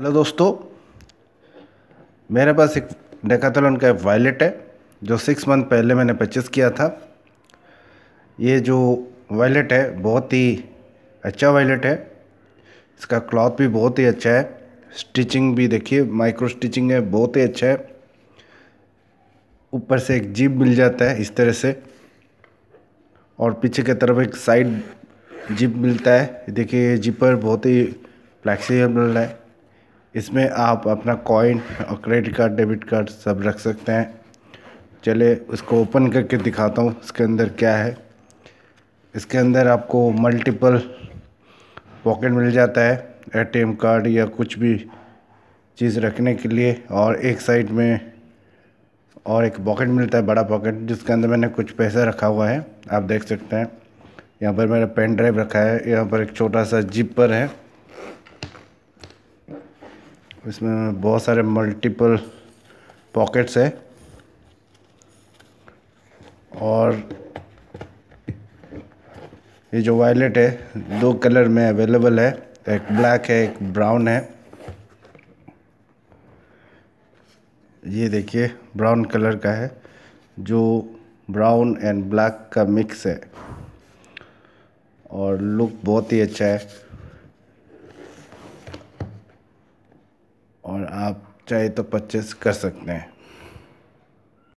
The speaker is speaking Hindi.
हेलो दोस्तों मेरे पास एक डेकातलन का वॉलेट है जो सिक्स मंथ पहले मैंने परचेस किया था ये जो वॉलेट है बहुत ही अच्छा वॉलेट है इसका क्लॉथ भी बहुत ही अच्छा है स्टिचिंग भी देखिए माइक्रो स्टिचिंग है बहुत ही अच्छा है ऊपर से एक जीप मिल जाता है इस तरह से और पीछे की तरफ एक साइड जिप मिलता है देखिए ये जिपर बहुत ही फ्लैक्सीबल है इसमें आप अपना कॉइन और क्रेडिट कार्ड डेबिट कार्ड सब रख सकते हैं चले उसको ओपन करके दिखाता हूँ इसके अंदर क्या है इसके अंदर आपको मल्टीपल पॉकेट मिल जाता है एटीएम कार्ड या कुछ भी चीज़ रखने के लिए और एक साइड में और एक पॉकेट मिलता है बड़ा पॉकेट जिसके अंदर मैंने कुछ पैसा रखा हुआ है आप देख सकते हैं यहाँ पर मेरा पेन ड्राइव रखा है यहाँ पर एक छोटा सा जिप पर है इसमें बहुत सारे मल्टीपल पॉकेट्स है और ये जो वायलेट है दो कलर में अवेलेबल है एक ब्लैक है एक ब्राउन है ये देखिए ब्राउन कलर का है जो ब्राउन एंड ब्लैक का मिक्स है और लुक बहुत ही अच्छा है चाहे तो परचेस कर सकते हैं